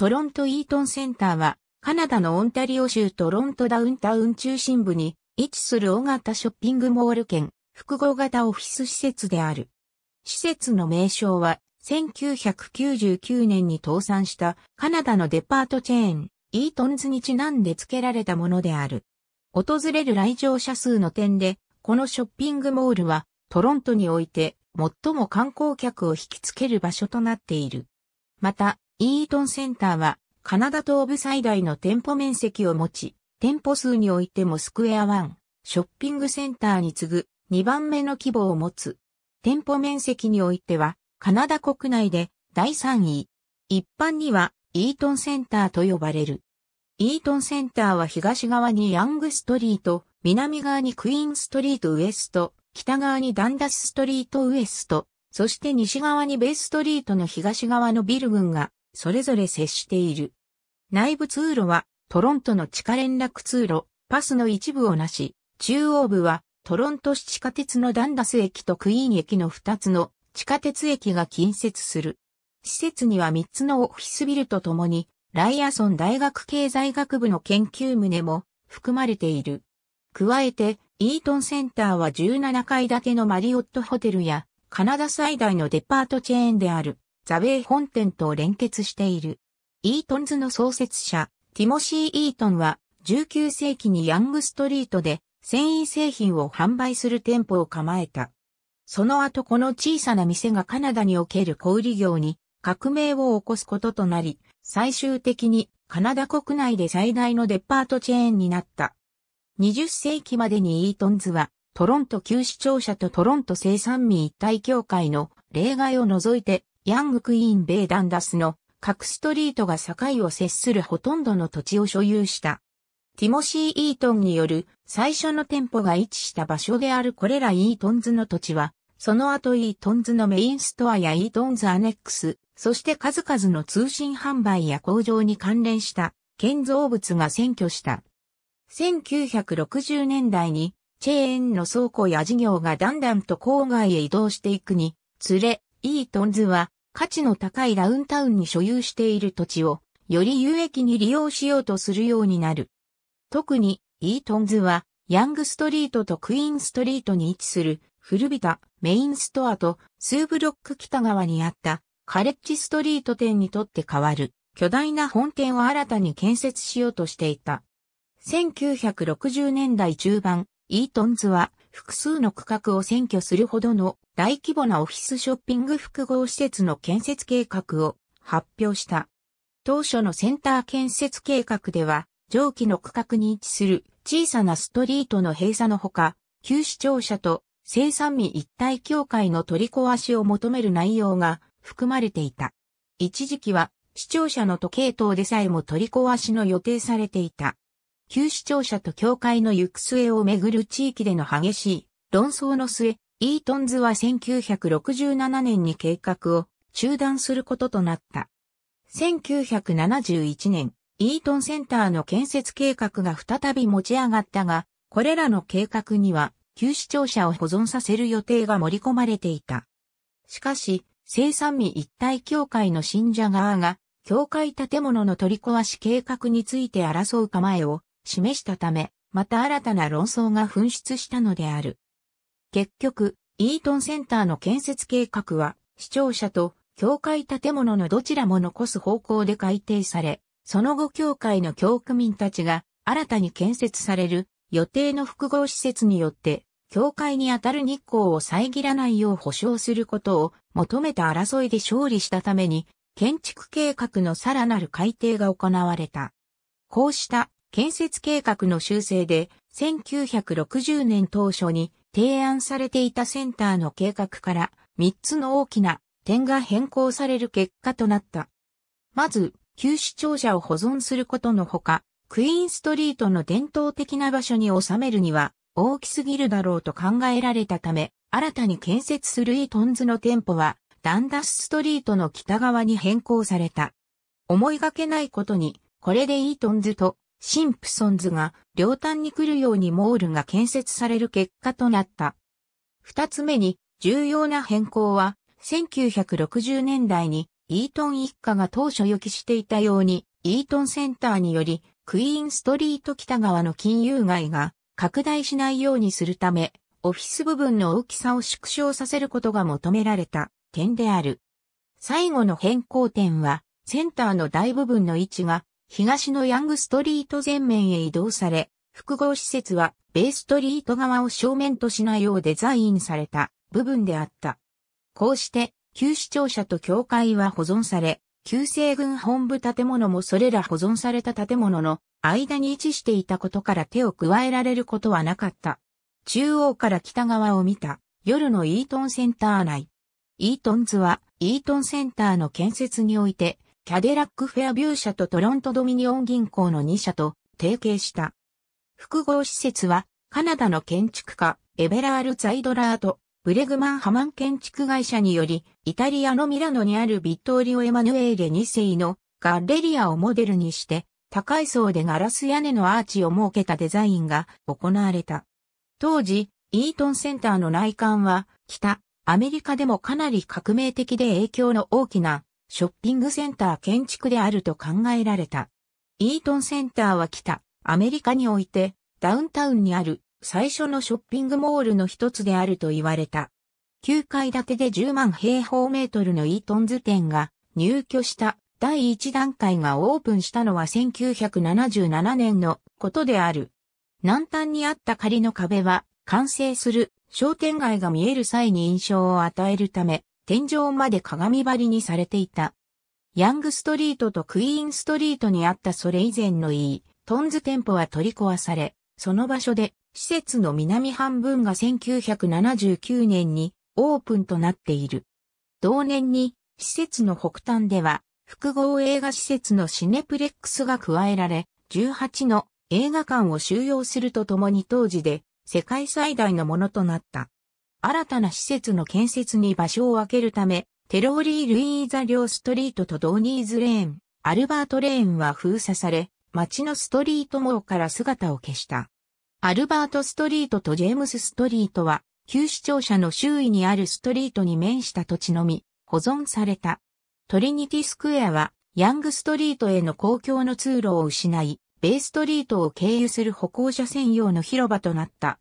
トロントイートンセンターは、カナダのオンタリオ州トロントダウンタウン中心部に位置する大型ショッピングモール兼複合型オフィス施設である。施設の名称は、1999年に倒産したカナダのデパートチェーン、イートンズにちなんで付けられたものである。訪れる来場者数の点で、このショッピングモールはトロントにおいて最も観光客を引きつける場所となっている。また、イートンセンターは、カナダ東部最大の店舗面積を持ち、店舗数においてもスクエアワン、ショッピングセンターに次ぐ2番目の規模を持つ。店舗面積においては、カナダ国内で第3位。一般には、イートンセンターと呼ばれる。イートンセンターは東側にヤングストリート、南側にクイーンストリートウエスト、北側にダンダスストリートウエスト、そして西側にベイストリートの東側のビル群がそれぞれ接している。内部通路はトロントの地下連絡通路、パスの一部をなし、中央部はトロント市地下鉄のダンダス駅とクイーン駅の2つの地下鉄駅が近接する。施設には3つのオフィスビルとともに、ライアソン大学経済学部の研究棟も含まれている。加えて、イートンセンターは17階建てのマリオットホテルや、カナダ最大のデパートチェーンである。ザ・ウェイ本店と連結している。イートンズの創設者、ティモシー・イートンは、19世紀にヤングストリートで繊維製品を販売する店舗を構えた。その後この小さな店がカナダにおける小売業に革命を起こすこととなり、最終的にカナダ国内で最大のデパートチェーンになった。20世紀までにイートンズはトロント旧市庁舎とトロント生産民一体協会の例外を除いてヤングクイーンベイ・ダンダスの各ストリートが境を接するほとんどの土地を所有した。ティモシー・イートンによる最初の店舗が位置した場所であるこれらイートンズの土地は、その後イートンズのメインストアやイートンズアネックス、そして数々の通信販売や工場に関連した建造物が占拠した。1960年代にチェーンの倉庫や事業がだんだんと郊外へ移動していくに、つれ、イートンズは価値の高いダウンタウンに所有している土地を、より有益に利用しようとするようになる。特に、イートンズは、ヤングストリートとクイーンストリートに位置する、古びたメインストアと数ブロック北側にあったカレッジストリート店にとって変わる巨大な本店を新たに建設しようとしていた。1960年代中盤、イートンズは複数の区画を占拠するほどの大規模なオフィスショッピング複合施設の建設計画を発表した。当初のセンター建設計画では、上記の区画に位置する小さなストリートの閉鎖のほか、旧市庁舎と生産民一体協会の取り壊しを求める内容が含まれていた。一時期は、市庁舎の時計塔でさえも取り壊しの予定されていた。旧市庁舎と教会の行く末をめぐる地域での激しい論争の末、イートンズは1967年に計画を中断することとなった。1971年、イートンセンターの建設計画が再び持ち上がったが、これらの計画には旧市庁舎を保存させる予定が盛り込まれていた。しかし、生産民一体協会の信者側が、教会建物の取り壊し計画について争う構えを示したため、また新たな論争が噴出したのである。結局、イートンセンターの建設計画は、視聴者と教会建物のどちらも残す方向で改定され、その後教会の教区民たちが新たに建設される予定の複合施設によって、教会にあたる日光を遮らないよう保障することを求めた争いで勝利したために、建築計画のさらなる改定が行われた。こうした建設計画の修正で、1960年当初に提案されていたセンターの計画から3つの大きな点が変更される結果となった。まず、旧市庁舎を保存することのほか、クイーンストリートの伝統的な場所に収めるには大きすぎるだろうと考えられたため、新たに建設するイートンズの店舗は、ダンダスストリートの北側に変更された。思いがけないことに、これでイートンズとシンプソンズが両端に来るようにモールが建設される結果となった。二つ目に重要な変更は1960年代にイートン一家が当初予期していたようにイートンセンターによりクイーンストリート北側の金融街が拡大しないようにするためオフィス部分の大きさを縮小させることが求められた点である。最後の変更点はセンターの大部分の位置が東のヤングストリート前面へ移動され、複合施設はベイストリート側を正面としないようデザインされた部分であった。こうして、旧市庁舎と教会は保存され、旧西軍本部建物もそれら保存された建物の間に位置していたことから手を加えられることはなかった。中央から北側を見た夜のイートンセンター内。イートンズはイートンセンターの建設においてキャデラックフェアビュー社とトロントドミニオン銀行の2社と提携した。複合施設は、カナダの建築家、エベラール・ザイドラーと、ブレグマン・ハマン建築会社により、イタリアのミラノにあるビットーリオ・エマヌエーレ2世のガッレリアをモデルにして、高い層でガラス屋根のアーチを設けたデザインが行われた。当時、イートンセンターの内観は、北、アメリカでもかなり革命的で影響の大きなショッピングセンター建築であると考えられた。イートンセンターは北、アメリカにおいて、ダウンタウンにある最初のショッピングモールの一つであると言われた。9階建てで10万平方メートルのイートンズ店が入居した第1段階がオープンしたのは1977年のことである。南端にあった仮の壁は完成する商店街が見える際に印象を与えるため天井まで鏡張りにされていた。ヤングストリートとクイーンストリートにあったそれ以前のいい、トンズ店舗は取り壊され、その場所で施設の南半分が1979年にオープンとなっている。同年に施設の北端では複合映画施設のシネプレックスが加えられ、18の映画館を収容するとともに当時で世界最大のものとなった。新たな施設の建設に場所を分けるため、テローリー・ルイーザ・リョーストリートとドーニーズ・レーン、アルバート・レーンは封鎖され、街のストリート網から姿を消した。アルバート・ストリートとジェームス・ストリートは、旧市庁舎の周囲にあるストリートに面した土地のみ、保存された。トリニティ・スクエアは、ヤングストリートへの公共の通路を失い、ベイストリートを経由する歩行者専用の広場となった。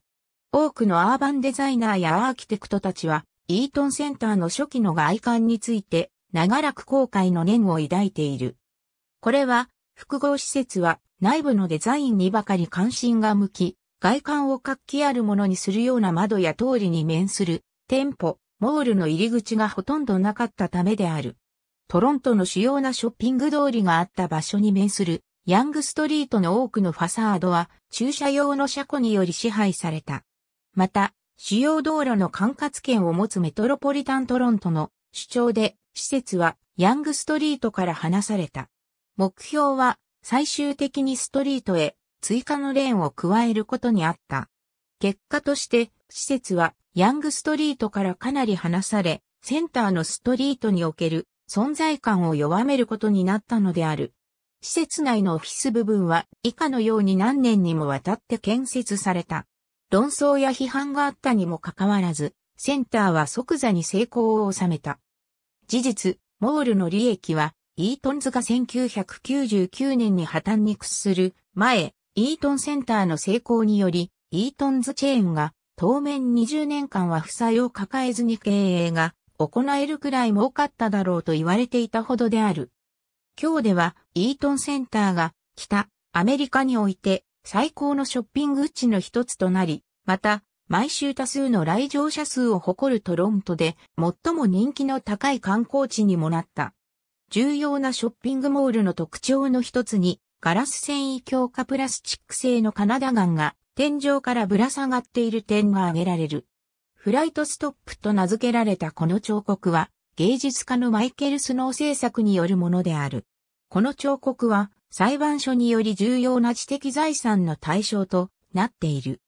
多くのアーバンデザイナーやアーキテクトたちは、イートンセンターの初期の外観について、長らく後悔の念を抱いている。これは、複合施設は内部のデザインにばかり関心が向き、外観を活気あるものにするような窓や通りに面する店舗、モールの入り口がほとんどなかったためである。トロントの主要なショッピング通りがあった場所に面するヤングストリートの多くのファサードは駐車用の車庫により支配された。また、主要道路の管轄権を持つメトロポリタントロントの主張で、施設はヤングストリートから離された。目標は最終的にストリートへ追加のレーンを加えることにあった。結果として、施設はヤングストリートからかなり離され、センターのストリートにおける存在感を弱めることになったのである。施設内のオフィス部分は以下のように何年にもわたって建設された。論争や批判があったにもかかわらず、センターは即座に成功を収めた。事実、モールの利益は、イートンズが1999年に破綻に屈する前、イートンセンターの成功により、イートンズチェーンが当面20年間は負債を抱えずに経営が行えるくらい儲かっただろうと言われていたほどである。今日ではイートンセンターが北アメリカにおいて最高のショッピング地の一つとなり、また、毎週多数の来場者数を誇るトロントで最も人気の高い観光地にもなった。重要なショッピングモールの特徴の一つに、ガラス繊維強化プラスチック製のカナダガンが天井からぶら下がっている点が挙げられる。フライトストップと名付けられたこの彫刻は芸術家のマイケル・スノー制作によるものである。この彫刻は裁判所により重要な知的財産の対象となっている。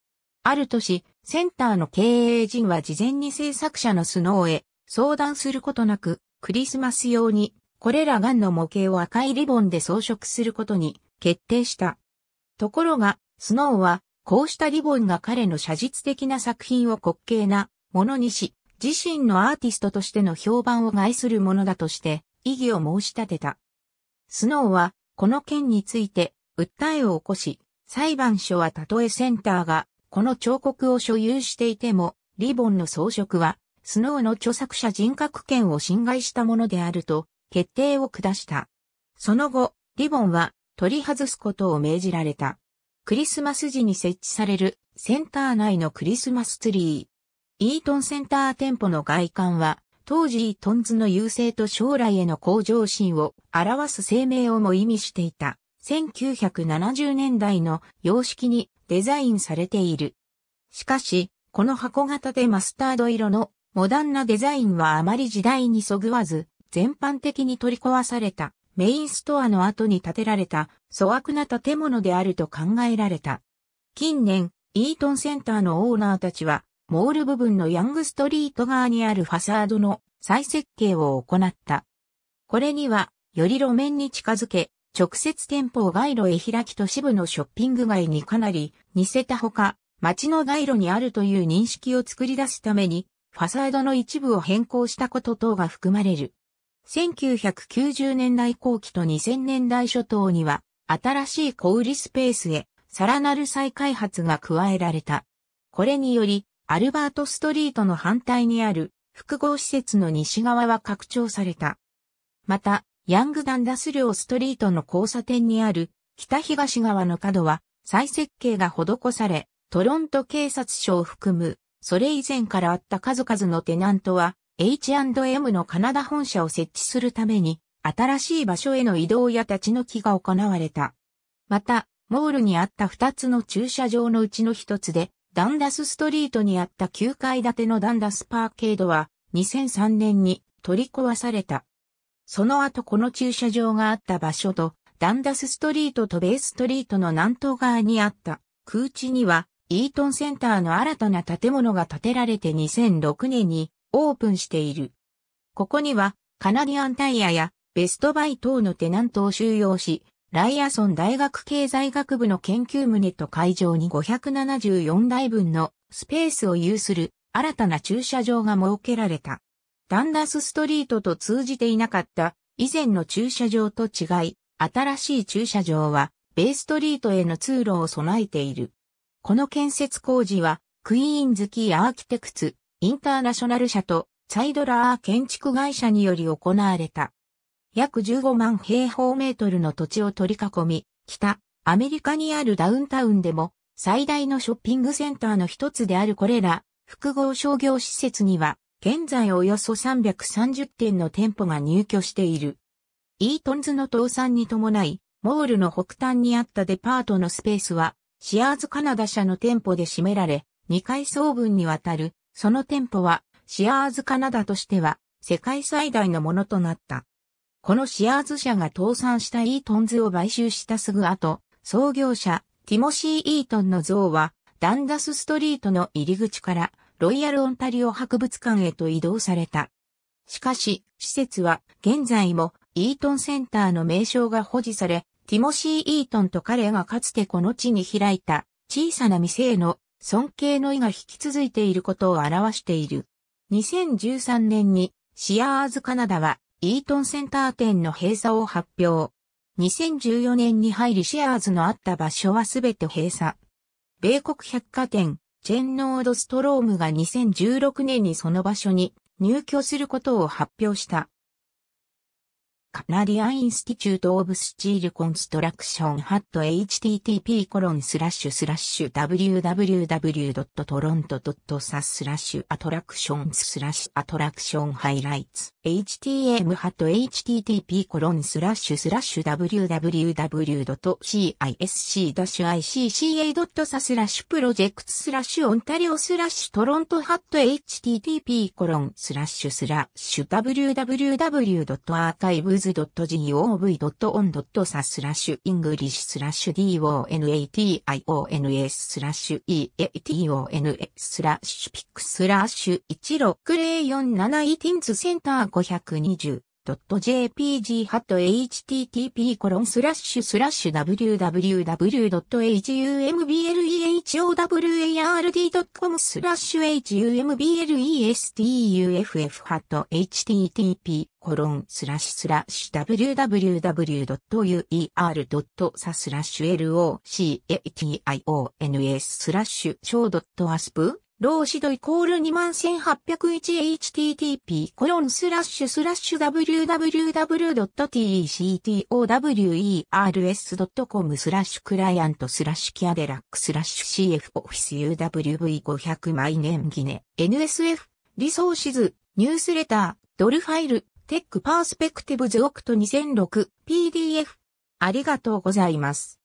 ある年、センターの経営陣は事前に制作者のスノーへ相談することなく、クリスマス用にこれらガンの模型を赤いリボンで装飾することに決定した。ところが、スノーは、こうしたリボンが彼の写実的な作品を滑稽なものにし、自身のアーティストとしての評判を害するものだとして、異議を申し立てた。スノーは、この件について訴えを起こし、裁判所はたとえセンターがこの彫刻を所有していても、リボンの装飾は、スノーの著作者人格権を侵害したものであると、決定を下した。その後、リボンは取り外すことを命じられた。クリスマス時に設置されるセンター内のクリスマスツリー。イートンセンター店舗の外観は当時イトンズの優勢と将来への向上心を表す声明をも意味していた。1970年代の様式にデザインされている。しかし、この箱型でマスタード色のモダンなデザインはあまり時代にそぐわず、全般的に取り壊されたメインストアの後に建てられた粗悪な建物であると考えられた。近年、イートンセンターのオーナーたちはモール部分のヤングストリート側にあるファサードの再設計を行った。これには、より路面に近づけ、直接店舗を街路へ開き都市部のショッピング街にかなり似せたほか、街の街路にあるという認識を作り出すために、ファサードの一部を変更したこと等が含まれる。1990年代後期と2000年代初頭には、新しい小売スペースへ、さらなる再開発が加えられた。これにより、アルバートストリートの反対にある複合施設の西側は拡張された。また、ヤングダンダス領ストリートの交差点にある北東側の角は再設計が施され、トロント警察署を含む、それ以前からあった数々のテナントは H&M のカナダ本社を設置するために、新しい場所への移動や立ち退きが行われた。また、モールにあった二つの駐車場のうちの一つで、ダンダスストリートにあった9階建てのダンダスパーケードは2003年に取り壊された。その後この駐車場があった場所とダンダスストリートとベイストリートの南東側にあった空地にはイートンセンターの新たな建物が建てられて2006年にオープンしている。ここにはカナディアンタイヤやベストバイ等のテナントを収容し、ライアソン大学経済学部の研究棟と会場に574台分のスペースを有する新たな駐車場が設けられた。ダンダスストリートと通じていなかった以前の駐車場と違い、新しい駐車場はベイストリートへの通路を備えている。この建設工事はクイーンズキーアーキテクツインターナショナル社とサイドラー建築会社により行われた。約15万平方メートルの土地を取り囲み、北、アメリカにあるダウンタウンでも最大のショッピングセンターの一つであるこれら複合商業施設には現在およそ330店の店舗が入居している。イートンズの倒産に伴い、モールの北端にあったデパートのスペースは、シアーズカナダ社の店舗で占められ、2階層分にわたる、その店舗は、シアーズカナダとしては、世界最大のものとなった。このシアーズ社が倒産したイートンズを買収したすぐ後、創業者、ティモシー・イートンの像は、ダンダスストリートの入り口から、ロイヤル・オンタリオ博物館へと移動された。しかし、施設は、現在も、イートンセンターの名称が保持され、ティモシー・イートンと彼がかつてこの地に開いた、小さな店への尊敬の意が引き続いていることを表している。2013年にシアーズカナダはイートンセンター店の閉鎖を発表。2014年に入りシェアーズのあった場所はすべて閉鎖。米国百貨店、チェンノードストロームが2016年にその場所に入居することを発表した。カナディアン・インスティチュート・オブ・スチール・コンストラクション・ハット http コロンスラッシュスラッシュ www.toronto.sas スラッシュアトラクションスラッシュアトラクションハイライツ htm ハット http コロンスラッシュスラッシュ www.cisc-icca.sa スラッシュプロジェクトスラッシュオンタリオスラッシュトロントハット http コロンスラッシュスラッシュ w w w a r c h i v e news.gov.on.sa スラッシュ english スラッシュ d o n a t i o n s スラッシュ e a t o n s スラッシュピックスラッシュ1604 7 1 t i n s センター520 j p g h t t p w w w h u m b l e a r d c o m humblestuff.http e コロン www.uer.sa locationsS h o w .asp ローシドイコール 21801http コロンスラッシュスラッシュ www.tecowers.com t スラッシュクライアントスラッシュキャデラックスラッシュ CF オフィス UWV500 マイネギネ NSF リソーシズニュースレタードルファイルテックパースペクティブズオクト2006 PDF ありがとうございます。